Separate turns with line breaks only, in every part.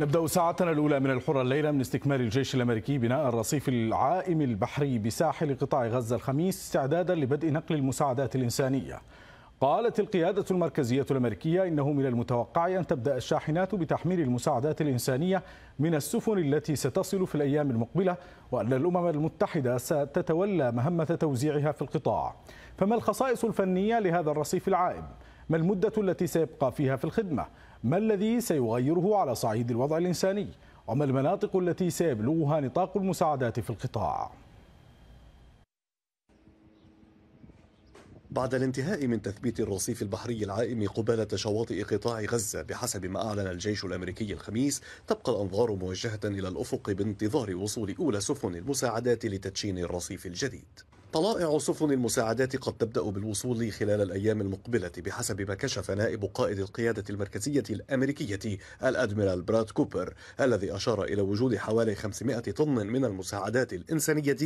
نبدأ ساعتنا الأولى من الحرة الليلة من استكمال الجيش الأمريكي بناء الرصيف العائم البحري بساحل قطاع غزة الخميس استعدادا لبدء نقل المساعدات الإنسانية قالت القيادة المركزية الأمريكية إنه من المتوقع أن تبدأ الشاحنات بتحميل المساعدات الإنسانية من السفن التي ستصل في الأيام المقبلة وأن الأمم المتحدة ستتولى مهمة توزيعها في القطاع فما الخصائص الفنية لهذا الرصيف العائم؟ ما المدة التي سيبقى فيها في الخدمة؟ ما الذي سيغيره على صعيد الوضع الإنساني وما المناطق التي سيبلغها نطاق المساعدات في القطاع
بعد الانتهاء من تثبيت الرصيف البحري العائم قبالة شواطئ قطاع غزة بحسب ما أعلن الجيش الأمريكي الخميس تبقى الأنظار موجهة إلى الأفق بانتظار وصول أولى سفن المساعدات لتدشين الرصيف الجديد طلائع سفن المساعدات قد تبدأ بالوصول خلال الأيام المقبلة بحسب ما كشف نائب قائد القيادة المركزية الأمريكية الأدميرال براد كوبر الذي أشار إلى وجود حوالي 500 طن من المساعدات الإنسانية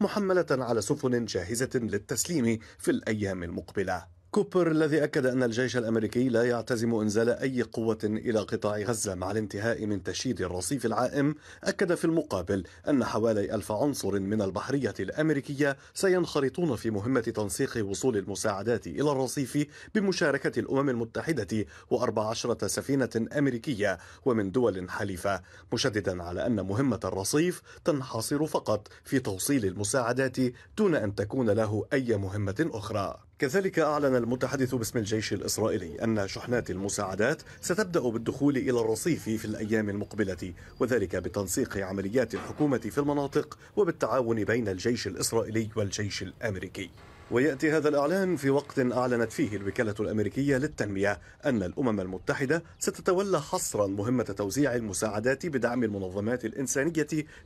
محملة على سفن جاهزة للتسليم في الأيام المقبلة كوبر الذي أكد أن الجيش الأمريكي لا يعتزم إنزال أي قوة إلى قطاع غزة مع الانتهاء من تشييد الرصيف العائم أكد في المقابل أن حوالي ألف عنصر من البحرية الأمريكية سينخرطون في مهمة تنسيق وصول المساعدات إلى الرصيف بمشاركة الأمم المتحدة و14 سفينة أمريكية ومن دول حليفة مشددا على أن مهمة الرصيف تنحصر فقط في توصيل المساعدات دون أن تكون له أي مهمة أخرى كذلك أعلن المتحدث باسم الجيش الإسرائيلي أن شحنات المساعدات ستبدأ بالدخول إلى الرصيف في الأيام المقبلة وذلك بتنسيق عمليات الحكومة في المناطق وبالتعاون بين الجيش الإسرائيلي والجيش الأمريكي وياتي هذا الاعلان في وقت اعلنت فيه الوكاله الامريكيه للتنميه ان الامم المتحده ستتولى حصرا مهمه توزيع المساعدات بدعم المنظمات الانسانيه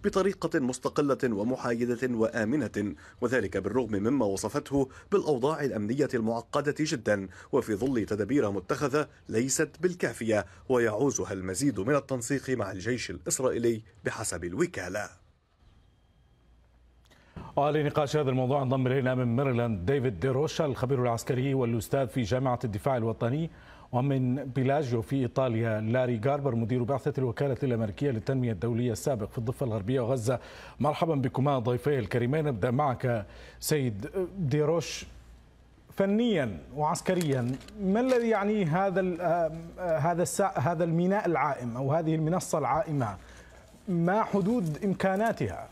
بطريقه مستقله ومحايده وامنه وذلك بالرغم مما وصفته بالاوضاع الامنيه المعقده جدا وفي ظل تدابير متخذه ليست بالكافيه ويعوزها المزيد من التنسيق مع الجيش الاسرائيلي بحسب الوكاله
ولنقاش هذا الموضوع انضم الينا من ميريلاند ديفيد ديروشا الخبير العسكري والاستاذ في جامعه الدفاع الوطني ومن بيلاجيو في ايطاليا لاري جاربر مدير بعثه الوكاله الامريكيه للتنميه الدوليه السابق في الضفه الغربيه وغزه مرحبا بكما ضيفي الكريمين ابدا معك سيد ديروش فنيا وعسكريا ما الذي يعنيه هذا آه، هذا هذا الميناء العائم او هذه المنصه العائمه ما حدود امكاناتها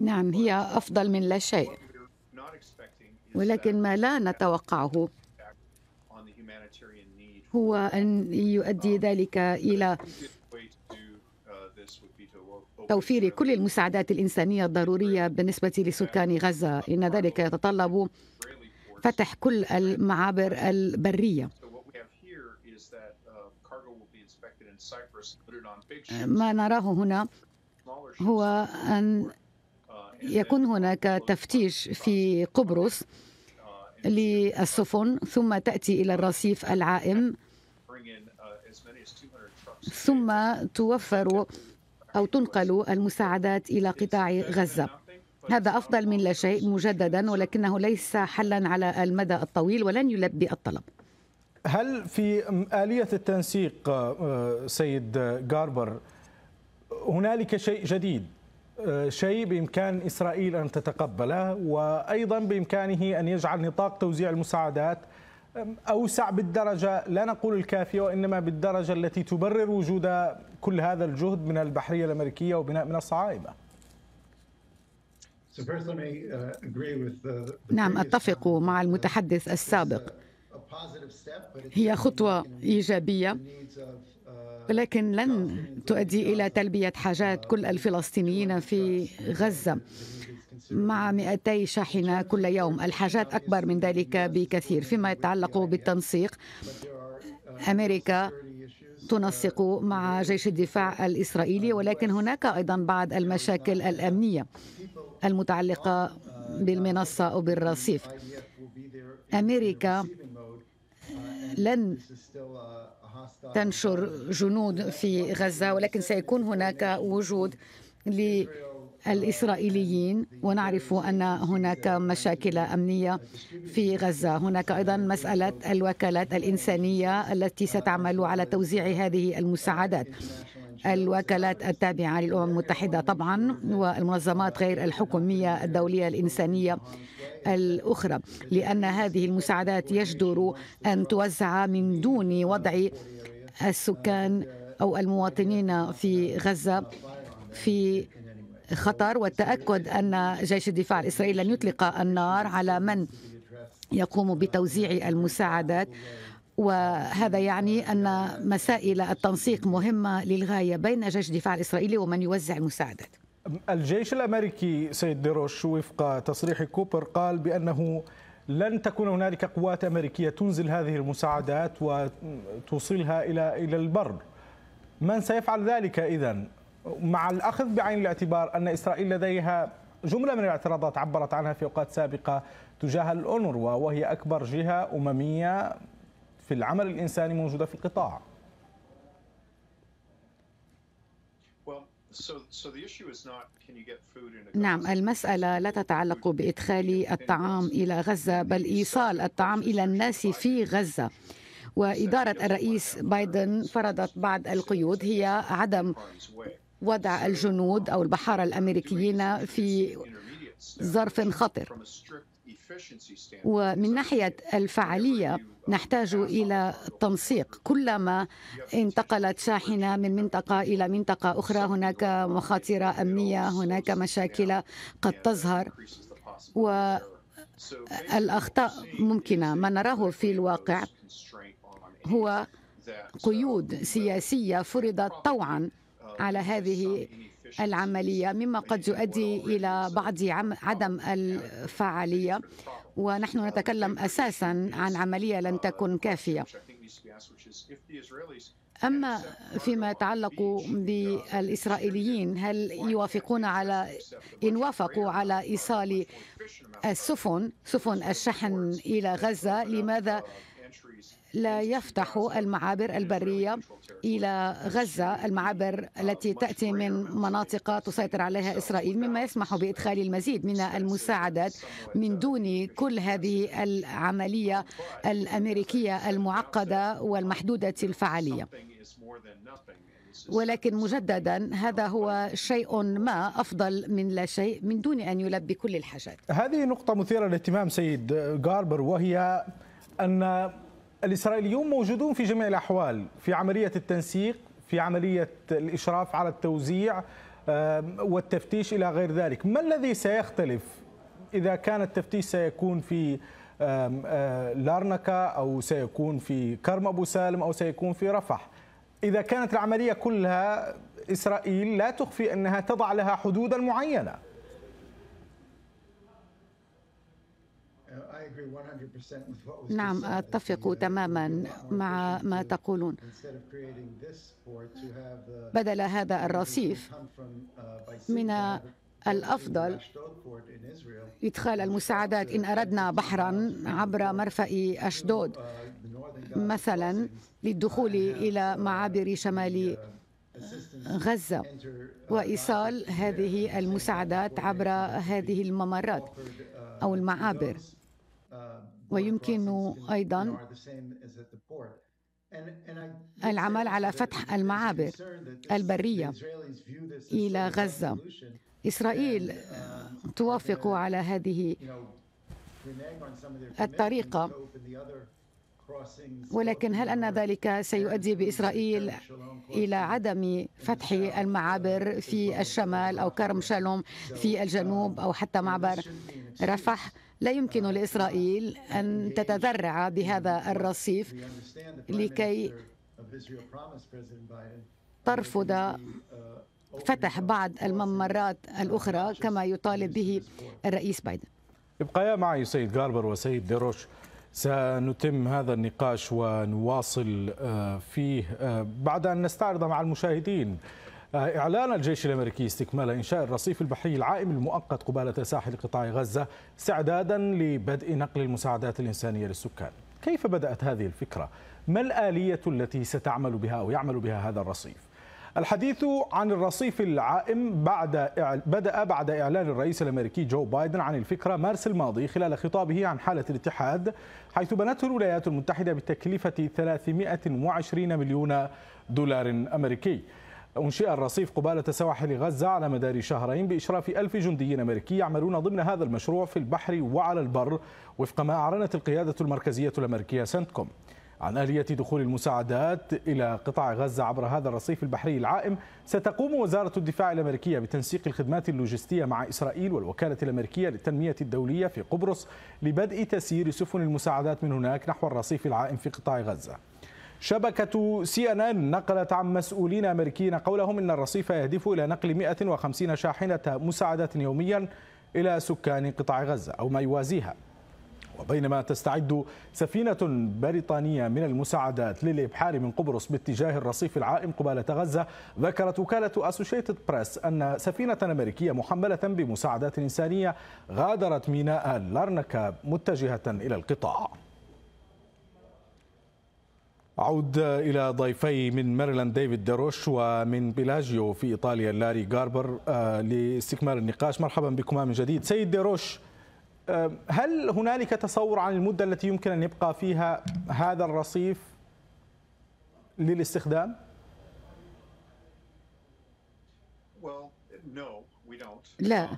نعم هي أفضل من لا شيء ولكن
ما لا نتوقعه هو أن يؤدي um, ذلك إلى
uh, توفير
كل المساعدات الإنسانية الضرورية بالنسبة لسكان غزة إن ذلك يتطلب فتح كل المعابر um, البرية
uh, ما نراه هنا
هو أن يكون هناك تفتيش في قبرص للسفن ثم تأتي إلى الرصيف العائم ثم توفر أو تنقل المساعدات إلى قطاع غزة هذا أفضل من لا شيء مجددا ولكنه ليس حلا على المدى الطويل ولن يلبي الطلب
هل في آلية التنسيق آه، سيد جاربر هنالك شيء جديد آه، شيء بإمكان إسرائيل أن تتقبله وأيضا بإمكانه أن يجعل نطاق توزيع المساعدات أوسع بالدرجة لا نقول الكافية وإنما بالدرجة التي تبرر وجود كل هذا الجهد من البحرية الأمريكية وبناء من الصعايبة
uh, uh, نعم أتفق مع المتحدث السابق هي خطوة إيجابية لكن لن تؤدي إلى تلبية حاجات كل الفلسطينيين في غزة مع 200 شاحنة كل يوم الحاجات أكبر من ذلك بكثير فيما يتعلق بالتنسيق أمريكا تنسق مع جيش الدفاع الإسرائيلي ولكن هناك أيضا بعض المشاكل الأمنية المتعلقة بالمنصة أو بالرصيف أمريكا لن تنشر جنود في غزة ولكن سيكون هناك وجود الإسرائيليين ونعرف أن هناك مشاكل أمنية في غزة هناك أيضا مسألة الوكالات الإنسانية التي ستعمل على توزيع هذه المساعدات الوكالات التابعة للأمم المتحدة طبعا والمنظمات غير الحكومية الدولية الإنسانية الأخرى لأن هذه المساعدات يجدر أن توزع من دون وضع السكان أو المواطنين في غزة في خطر والتأكد أن جيش الدفاع الإسرائيلي لن يطلق النار على من يقوم بتوزيع المساعدات وهذا يعني أن مسائل التنسيق مهمة للغاية بين جيش الدفاع الإسرائيلي ومن يوزع المساعدات
الجيش الأمريكي سيد ديروش وفق تصريح كوبر قال بأنه لن تكون هنالك قوات أمريكية تنزل هذه المساعدات وتوصلها إلى إلى البر من سيفعل ذلك إذا مع الأخذ بعين الاعتبار أن إسرائيل لديها جملة من الاعتراضات عبرت عنها في أوقات سابقة تجاه الأونروا وهي أكبر جهة أممية في العمل الإنساني موجودة في القطاع
نعم المسألة لا تتعلق بإدخال الطعام إلى غزة بل إيصال الطعام إلى الناس في غزة وإدارة الرئيس بايدن فرضت بعض القيود هي عدم وضع الجنود أو البحارة الأمريكيين في
ظرف خطر
ومن ناحية الفعالية نحتاج إلى تنسيق كلما انتقلت شاحنة من منطقة إلى منطقة أخرى هناك مخاطر أمنية هناك مشاكل قد تظهر والأخطاء ممكنة ما نراه في الواقع هو uh, قيود سياسية فرضت طوعا uh, على هذه العملية مما قد يؤدي إلى بعض عدم الفعالية ونحن نتكلم أساسا عن عملية لن تكن كافية أما فيما يتعلق بالإسرائيليين هل يوافقون على إن وافقوا على إيصال السفن سفن الشحن إلى غزة لماذا لا يفتح المعابر البرية إلى غزة المعابر التي تأتي من مناطق تسيطر عليها إسرائيل مما يسمح بإدخال المزيد من المساعدات من دون كل هذه العملية الأمريكية المعقدة والمحدودة الفعالية ولكن مجددا هذا هو شيء ما افضل من لا شيء من دون ان يلبي كل الحاجات.
هذه نقطه مثيره للاهتمام سيد جاربر وهي ان الإسرائيليون موجودون في جميع الأحوال في عملية التنسيق في عملية الإشراف على التوزيع والتفتيش إلى غير ذلك ما الذي سيختلف إذا كان التفتيش سيكون في لارنكا أو سيكون في كرم أبو سالم أو سيكون في رفح إذا كانت العملية كلها إسرائيل لا تخفي أنها تضع لها حدودا معينة
نعم أتفق تماما مع ما تقولون بدل هذا الرصيف uh, من الأفضل إدخال المساعدات إن أردنا بحرا عبر مرفأ أشدود uh, مثلا uh, للدخول إلى معابر شمال غزة وإيصال هذه المساعدات عبر هذه الممرات أو المعابر ويمكن أيضا
العمل على
فتح المعابر البرية إلى غزة إسرائيل توافق على هذه الطريقة ولكن هل أن ذلك سيؤدي بإسرائيل إلى عدم فتح المعابر في الشمال أو كرم شالوم في الجنوب uh, أو حتى معبر رفح لا يمكن uh, لإسرائيل أن تتذرع بهذا الرصيف لكي uh, ترفض فتح بعض الممرات الأخرى كما يطالب به الرئيس بايدن
ابقيا معي سيد جاربر وسيد ديروش سنتم هذا النقاش ونواصل آه، فيه آه، بعد أن نستعرض مع المشاهدين آه، إعلان الجيش الأمريكي استكمال إنشاء الرصيف البحري العائم المؤقت قبالة ساحل قطاع غزة استعدادا لبدء نقل المساعدات الإنسانية للسكان كيف بدأت هذه الفكرة؟ ما الآلية التي ستعمل بها أو يعمل بها هذا الرصيف؟ الحديث عن الرصيف العائم بعد بدأ بعد إعلان الرئيس الأمريكي جو بايدن عن الفكرة مارس الماضي خلال خطابه عن حالة الاتحاد حيث بنته الولايات المتحدة بتكلفة 320 مليون دولار أمريكي أنشئ الرصيف قبالة سواحل غزة على مدار شهرين بإشراف ألف جندي أمريكي يعملون ضمن هذا المشروع في البحر وعلى البر وفق ما أعلنت القيادة المركزية الأمريكية سنتكوم عن آلية دخول المساعدات إلى قطاع غزة عبر هذا الرصيف البحري العائم ستقوم وزارة الدفاع الأمريكية بتنسيق الخدمات اللوجستية مع إسرائيل والوكالة الأمريكية للتنمية الدولية في قبرص لبدء تسيير سفن المساعدات من هناك نحو الرصيف العائم في قطاع غزة شبكة سي ان ان نقلت عن مسؤولين امريكيين قولهم ان الرصيف يهدف الى نقل 150 شاحنة مساعدات يوميا الى سكان قطاع غزة او ما يوازيها وبينما تستعد سفينة بريطانية من المساعدات للإبحار من قبرص باتجاه الرصيف العائم قبالة غزة ذكرت وكالة أسوشيتد بريس أن سفينة أمريكية محملة بمساعدات إنسانية غادرت ميناء لارنكا متجهة إلى القطاع أعود إلى ضيفي من ماريلاند ديفيد دروش ومن بيلاجيو في إيطاليا لاري غاربر آه، لاستكمال النقاش مرحبا بكما من جديد سيد دروش هل هنالك تصور عن المدة التي يمكن أن يبقى فيها هذا الرصيف للاستخدام؟
لا um,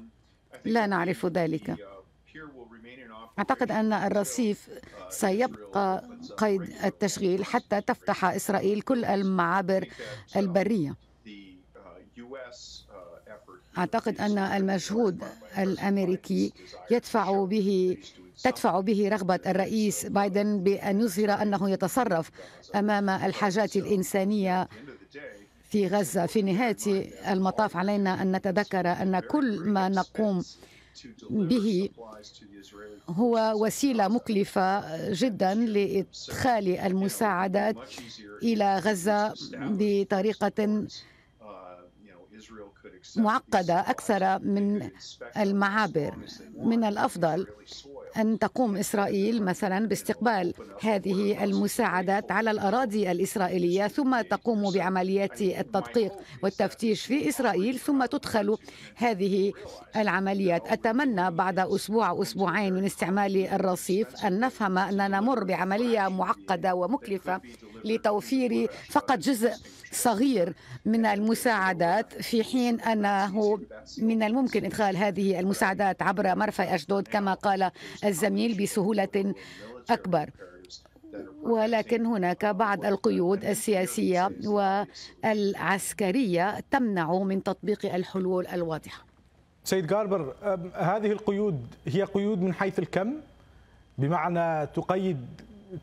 لا نعرف uh, ذلك
أعتقد أن uh, الرصيف
سيبقى قيد التشغيل حتى تفتح إسرائيل كل المعابر uh, البرية أعتقد أن المجهود الأمريكي يدفع به تدفع به رغبة الرئيس بايدن بأن يظهر أنه يتصرف أمام الحاجات الإنسانية في غزة في نهاية المطاف علينا أن نتذكر أن كل ما نقوم به هو وسيله مكلفه جدا لادخال المساعدات الى غزه بطريقه معقدة أكثر من المعابر من الأفضل أن تقوم إسرائيل مثلا باستقبال هذه المساعدات على الأراضي الإسرائيلية ثم تقوم بعمليات التدقيق والتفتيش في إسرائيل ثم تدخل هذه العمليات أتمنى بعد أسبوع أو أسبوعين من استعمال الرصيف أن نفهم أننا نمر بعملية معقدة ومكلفة لتوفير فقط جزء صغير من المساعدات في حين أنه من الممكن إدخال هذه المساعدات عبر مرفأ أشدود كما قال الزميل بسهولة أكبر ولكن هناك بعض القيود السياسية والعسكرية تمنع من تطبيق الحلول الواضحة
سيد غاربر هذه القيود هي قيود من حيث الكم بمعنى تقيد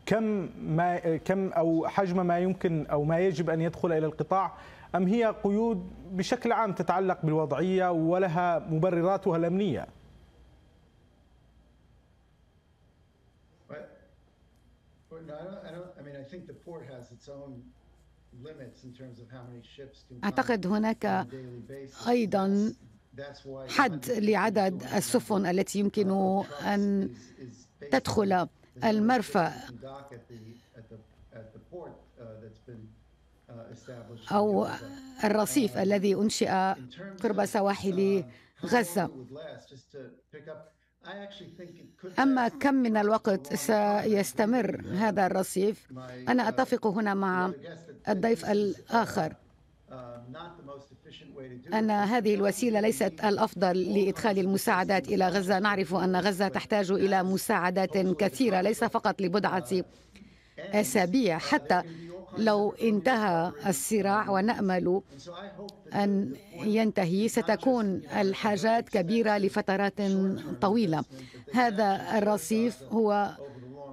كم ما كم او حجم ما يمكن او ما يجب ان يدخل الى القطاع ام هي قيود بشكل عام تتعلق بالوضعيه ولها مبرراتها الامنيه؟
أعتقد هناك أيضا حد لعدد السفن التي يمكن أن تدخل المرفأ أو الرصيف um, الذي أنشئ قرب سواحل uh, غزة أما كم من الوقت سيستمر هذا الرصيف أنا أتفق هنا مع الضيف الآخر أن هذه الوسيلة ليست الأفضل لإدخال المساعدات إلى غزة نعرف أن غزة تحتاج إلى مساعدات كثيرة ليس فقط لبضعة أسابيع حتى لو انتهى الصراع ونامل ان ينتهي ستكون الحاجات كبيره لفترات طويله هذا الرصيف هو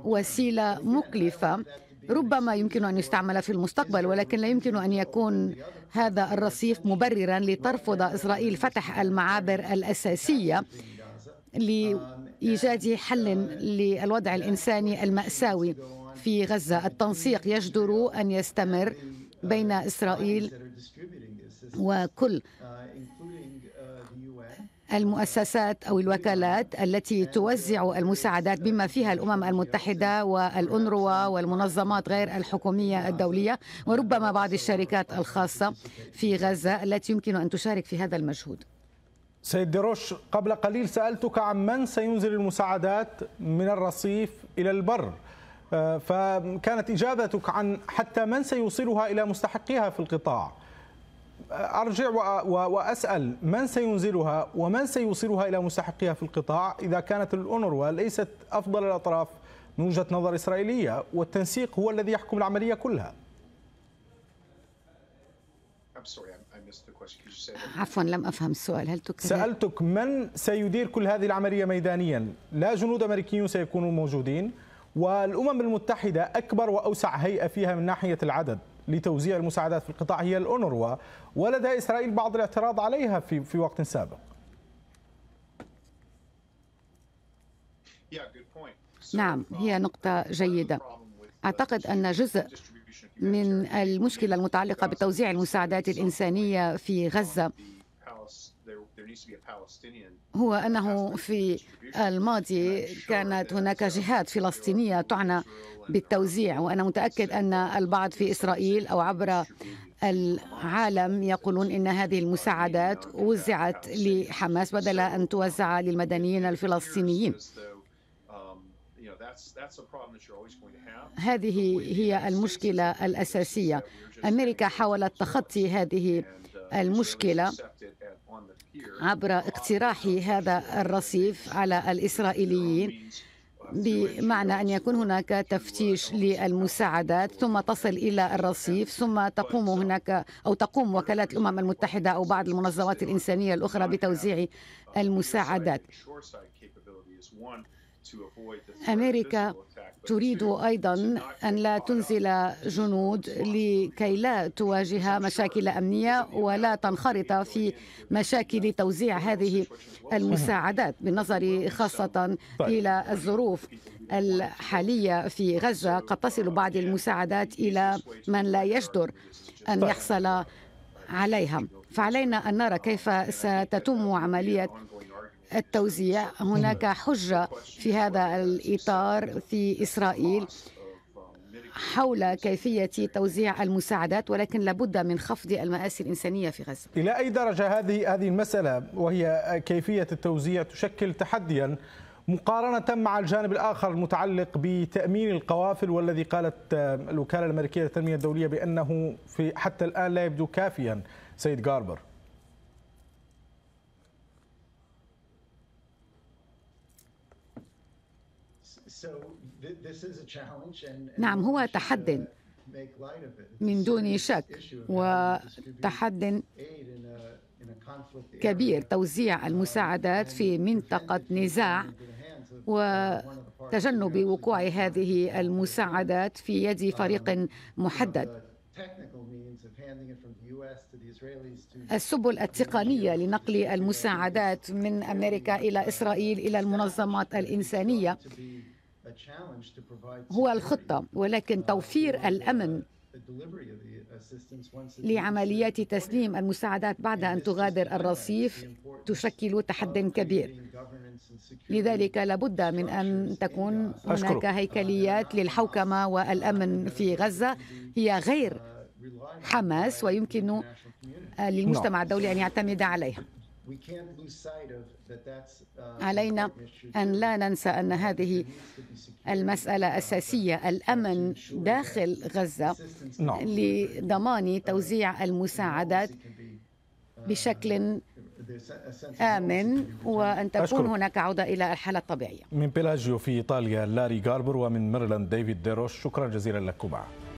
وسيله مكلفه ربما يمكن ان يستعمل في المستقبل ولكن لا يمكن ان يكون هذا الرصيف مبررا لترفض اسرائيل فتح المعابر الاساسيه لايجاد حل للوضع الانساني الماساوي في غزة التنسيق يجدر أن يستمر بين إسرائيل وكل المؤسسات او الوكالات التي توزع المساعدات بما فيها الامم المتحده والانروا والمنظمات غير الحكوميه الدوليه وربما بعض الشركات الخاصه في غزه التي يمكن ان تشارك في هذا المجهود.
سيد دروش قبل قليل سالتك عن من سينزل المساعدات من الرصيف الى البر فكانت إجابتك عن حتى من سيوصلها إلى مستحقيها في القطاع أرجع وأسأل من سينزلها ومن سيوصلها إلى مستحقيها في القطاع إذا كانت الأونروا ليست أفضل الأطراف من وجهة نظر إسرائيلية والتنسيق هو الذي يحكم العملية كلها عفوا لم أفهم السؤال هل تكذب؟ سألتك من سيدير كل هذه العملية ميدانيا لا جنود أمريكيون سيكونوا موجودين والأمم المتحدة أكبر وأوسع هيئة فيها من ناحية العدد لتوزيع المساعدات في القطاع هي الأونروا ولدى إسرائيل بعض الاعتراض عليها في, في وقت سابق
نعم هي نقطة جيدة أعتقد أن جزء من المشكلة المتعلقة بتوزيع المساعدات الإنسانية في غزة هو أنه في الماضي كانت هناك جهات فلسطينية تعنى بالتوزيع وأنا متأكد أن البعض في إسرائيل أو عبر العالم يقولون ان هذه المساعدات وزعت لحماس بدل ان توزع um, للمدنيين الفلسطينيين
um,
هذه هي المشكله الاساسيه امريكا حاولت تخطي هذه uh, المشكله عبر اقتراح هذا الرصيف على الإسرائيليين بمعنى أن يكون هناك تفتيش للمساعدات ثم تصل إلى الرصيف ثم تقوم هناك أو تقوم وكالات الأمم المتحدة أو بعض المنظمات الإنسانية الأخرى بتوزيع المساعدات
امريكا
تريد ايضا ان لا تنزل جنود لكي لا تواجه مشاكل امنيه ولا تنخرط في مشاكل توزيع هذه المساعدات بالنظر خاصه الى الظروف الحاليه في غزه قد تصل بعض المساعدات الى من لا يجدر ان يحصل عليها فعلينا ان نرى كيف ستتم عمليه التوزيع هناك حجة في هذا الإطار في إسرائيل حول كيفية توزيع المساعدات ولكن لابد من خفض المآسي الإنسانية في غزة
إلى أي درجة هذه هذه المسألة وهي كيفية التوزيع تشكل تحديا مقارنة مع الجانب الآخر المتعلق بتأمين القوافل والذي قالت الوكالة الأمريكية للتنمية الدولية بأنه في حتى الآن لا يبدو كافيا سيد جاربر
نعم هو uh, تحد من دون شك وتحد كبير
توزيع uh, المساعدات في منطقة نزاع uh, وتجنب وقوع هذه المساعدات في يد فريق محدد السبل التقنية لنقل المساعدات من أمريكا إلى إسرائيل إلى المنظمات الإنسانية هو الخطة ولكن توفير الأمن
لعمليات
تسليم المساعدات بعد أن تغادر الرصيف تشكل تحد كبير لذلك لابد من أن تكون هناك هيكليات للحوكمة والأمن في غزة هي غير حماس ويمكن نعم. للمجتمع الدولي أن يعتمد عليها Uh, علينا ان لا ننسى ان هذه المساله اساسيه الامن داخل غزه لضمان توزيع المساعدات uh, بشكل آمن وأن تكون أشكر. هناك عودة إلى الحالة الطبيعية
من بيلاجيو في إيطاليا لاري غاربر ومن ميرلاند ديفيد ديروش شكرا جزيلا لكما